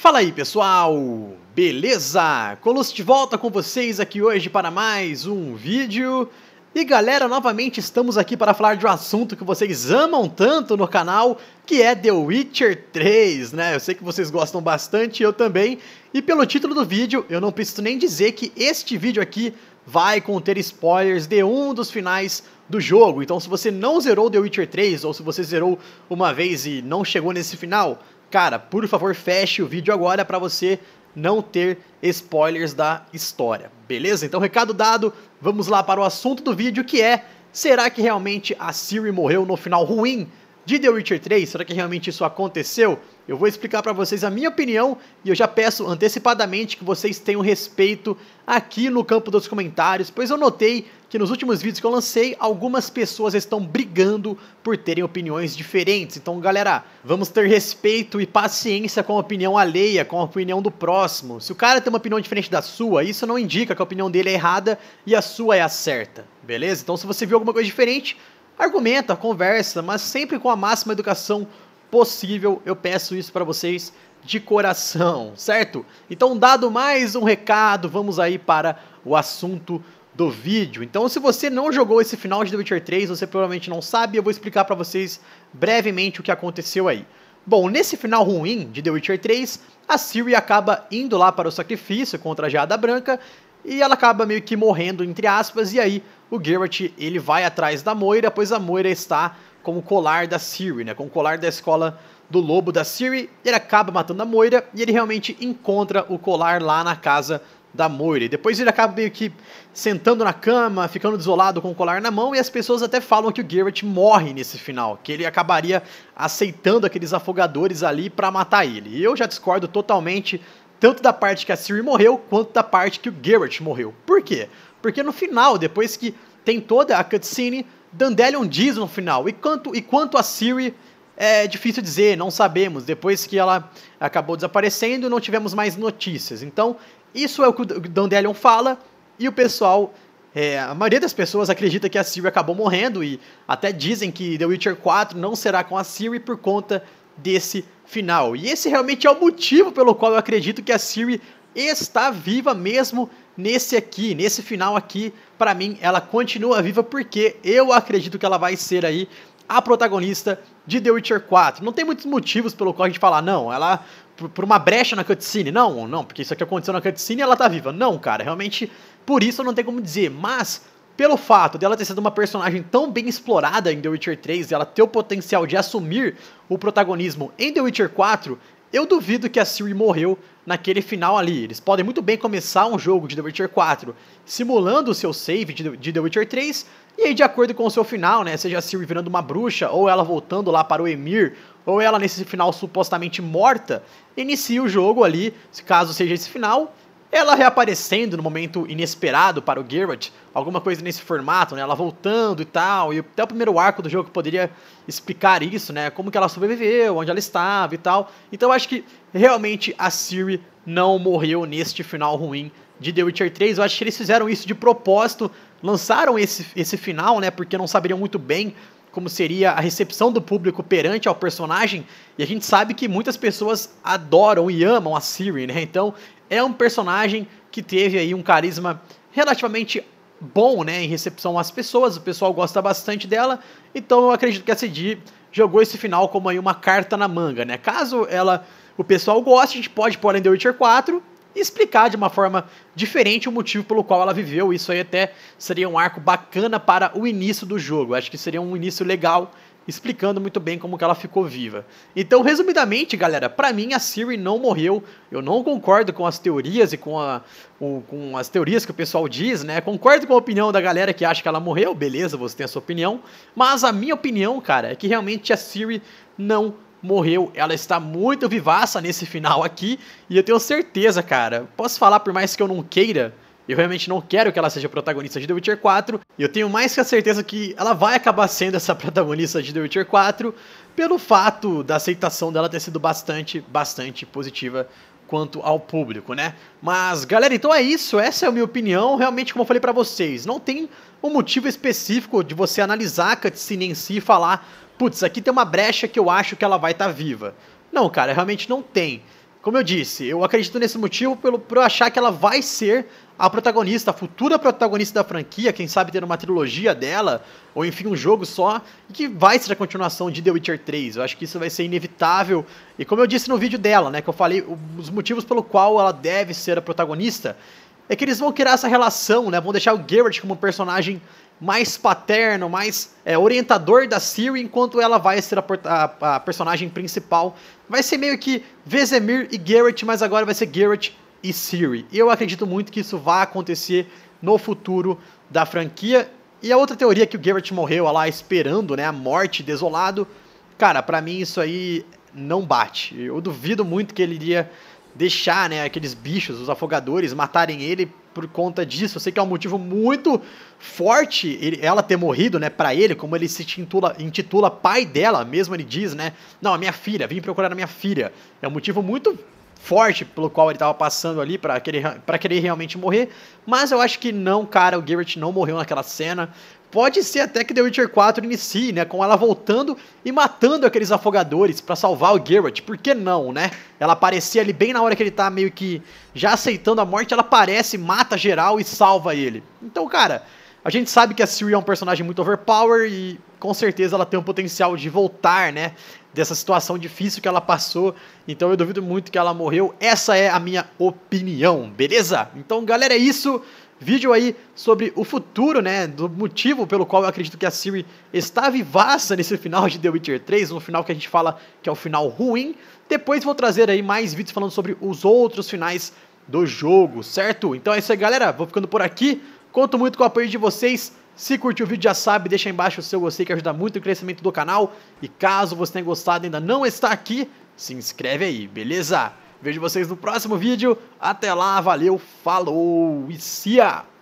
Fala aí pessoal, beleza? Colosso de volta com vocês aqui hoje para mais um vídeo. E galera, novamente estamos aqui para falar de um assunto que vocês amam tanto no canal, que é The Witcher 3, né? Eu sei que vocês gostam bastante, eu também. E pelo título do vídeo, eu não preciso nem dizer que este vídeo aqui vai conter spoilers de um dos finais do jogo. Então se você não zerou The Witcher 3, ou se você zerou uma vez e não chegou nesse final Cara, por favor, feche o vídeo agora para você não ter spoilers da história. Beleza? Então, recado dado, vamos lá para o assunto do vídeo que é: será que realmente a Siri morreu no final ruim de The Witcher 3? Será que realmente isso aconteceu? Eu vou explicar para vocês a minha opinião e eu já peço antecipadamente que vocês tenham respeito aqui no campo dos comentários, pois eu notei que nos últimos vídeos que eu lancei, algumas pessoas estão brigando por terem opiniões diferentes. Então, galera, vamos ter respeito e paciência com a opinião alheia, com a opinião do próximo. Se o cara tem uma opinião diferente da sua, isso não indica que a opinião dele é errada e a sua é a certa, beleza? Então, se você viu alguma coisa diferente, argumenta, conversa, mas sempre com a máxima educação possível. Eu peço isso para vocês de coração, certo? Então, dado mais um recado, vamos aí para o assunto do vídeo. Então, se você não jogou esse final de The Witcher 3, você provavelmente não sabe, eu vou explicar para vocês brevemente o que aconteceu aí. Bom, nesse final ruim de The Witcher 3, a Ciri acaba indo lá para o sacrifício contra a Jada Branca e ela acaba meio que morrendo, entre aspas, e aí o Geralt ele vai atrás da Moira, pois a Moira está com o colar da Ciri, né, com o colar da escola do lobo da Ciri, ele acaba matando a Moira e ele realmente encontra o colar lá na casa da Moira. E depois ele acaba meio que sentando na cama, ficando desolado com o colar na mão, e as pessoas até falam que o Geralt morre nesse final, que ele acabaria aceitando aqueles afogadores ali para matar ele. E eu já discordo totalmente, tanto da parte que a Siri morreu, quanto da parte que o Garrett morreu. Por quê? Porque no final, depois que tem toda a cutscene, Dandelion diz no final, e quanto, e quanto a Siri é difícil dizer, não sabemos. Depois que ela acabou desaparecendo, não tivemos mais notícias. Então, isso é o que o Dandelion fala, e o pessoal é, a maioria das pessoas acredita que a Siri acabou morrendo e até dizem que The Witcher 4 não será com a Siri por conta desse final. E esse realmente é o motivo pelo qual eu acredito que a Siri está viva mesmo nesse aqui, nesse final aqui. Para mim, ela continua viva porque eu acredito que ela vai ser aí a protagonista de The Witcher 4. Não tem muitos motivos pelo qual a gente falar, não, ela por uma brecha na cutscene. Não, não, porque isso aqui aconteceu na cutscene e ela tá viva. Não, cara, realmente por isso eu não tenho como dizer, mas pelo fato dela ter sido uma personagem tão bem explorada em The Witcher 3 e ela ter o potencial de assumir o protagonismo em The Witcher 4, eu duvido que a Siri morreu naquele final ali. Eles podem muito bem começar um jogo de The Witcher 4 simulando o seu save de The Witcher 3, e aí, de acordo com o seu final, né? Seja a Siri virando uma bruxa, ou ela voltando lá para o Emir, ou ela nesse final supostamente morta, inicia o jogo ali, caso seja esse final, ela reaparecendo no momento inesperado para o Geralt, alguma coisa nesse formato, né? Ela voltando e tal, e até o primeiro arco do jogo poderia explicar isso, né? Como que ela sobreviveu, onde ela estava e tal. Então acho que realmente a Siri não morreu neste final ruim de The Witcher 3. Eu acho que eles fizeram isso de propósito, lançaram esse, esse final, né? Porque não saberiam muito bem como seria a recepção do público perante ao personagem, e a gente sabe que muitas pessoas adoram e amam a Siri, né? Então, é um personagem que teve aí um carisma relativamente bom, né, em recepção às pessoas, o pessoal gosta bastante dela, então eu acredito que a CD jogou esse final como aí uma carta na manga, né? Caso ela o pessoal goste, a gente pode pôr em The Witcher 4 e explicar de uma forma diferente o motivo pelo qual ela viveu. Isso aí até seria um arco bacana para o início do jogo. Acho que seria um início legal explicando muito bem como que ela ficou viva. Então, resumidamente, galera, para mim a Siri não morreu. Eu não concordo com as teorias e com, a, com as teorias que o pessoal diz, né? Concordo com a opinião da galera que acha que ela morreu, beleza, você tem a sua opinião. Mas a minha opinião, cara, é que realmente a Siri não morreu. Ela está muito vivaça nesse final aqui. E eu tenho certeza, cara. Posso falar por mais que eu não queira? Eu realmente não quero que ela seja protagonista de The Witcher 4. E eu tenho mais que a certeza que ela vai acabar sendo essa protagonista de The Witcher 4 pelo fato da aceitação dela ter sido bastante, bastante positiva quanto ao público, né? Mas, galera, então é isso. Essa é a minha opinião. Realmente, como eu falei para vocês, não tem um motivo específico de você analisar a cutscene em si e falar, putz, aqui tem uma brecha que eu acho que ela vai estar tá viva. Não, cara, realmente não tem. Como eu disse, eu acredito nesse motivo pelo, por eu achar que ela vai ser a protagonista, a futura protagonista da franquia, quem sabe ter uma trilogia dela, ou enfim, um jogo só, e que vai ser a continuação de The Witcher 3. Eu acho que isso vai ser inevitável. E como eu disse no vídeo dela, né, que eu falei os motivos pelo qual ela deve ser a protagonista, é que eles vão criar essa relação, né? Vão deixar o Garrett como um personagem mais paterno, mais é, orientador da Siri, enquanto ela vai ser a, a, a, personagem principal. Vai ser meio que Vezemir e Garrett, mas agora vai ser Garrett e Siri. Eu acredito muito que isso vai acontecer no futuro da franquia. E a outra teoria é que o Garrett morreu lá esperando, né, a morte, desolado. Cara, para mim isso aí não bate. Eu duvido muito que ele iria deixar né, aqueles bichos, os afogadores, matarem ele por conta disso. Eu sei que é um motivo muito forte ele, ela ter morrido, né, para ele, como ele se intitula, intitula pai dela, mesmo ele diz, né, não, a minha filha, vim procurar a minha filha. É um motivo muito forte pelo qual ele estava passando ali para querer, pra querer realmente morrer, mas eu acho que não, cara, o Garrett não morreu naquela cena. Pode ser até que The Witcher 4 inicie, né, com ela voltando e matando aqueles afogadores para salvar o Geralt. Por que não, né? Ela aparecia ali bem na hora que ele tá meio que já aceitando a morte, ela aparece, mata geral e salva ele. Então, cara, a gente sabe que a Ciri é um personagem muito overpower e com certeza ela tem o potencial de voltar, né, dessa situação difícil que ela passou. Então, eu duvido muito que ela morreu. Essa é a minha opinião, beleza? Então, galera, é isso vídeo aí sobre o futuro, né, do motivo pelo qual eu acredito que a Siri está vivaça nesse final de The Witcher 3, um final que a gente fala que é o um final ruim. Depois vou trazer aí mais vídeos falando sobre os outros finais do jogo, certo? Então é isso aí, galera. Vou ficando por aqui. Conto muito com o apoio de vocês. Se curtiu o vídeo, já sabe, deixa aí embaixo o seu gostei que ajuda muito o crescimento do canal. E caso você tenha gostado e ainda não está aqui, se inscreve aí, beleza? Vejo vocês no próximo vídeo. Até lá, valeu, falou e cia!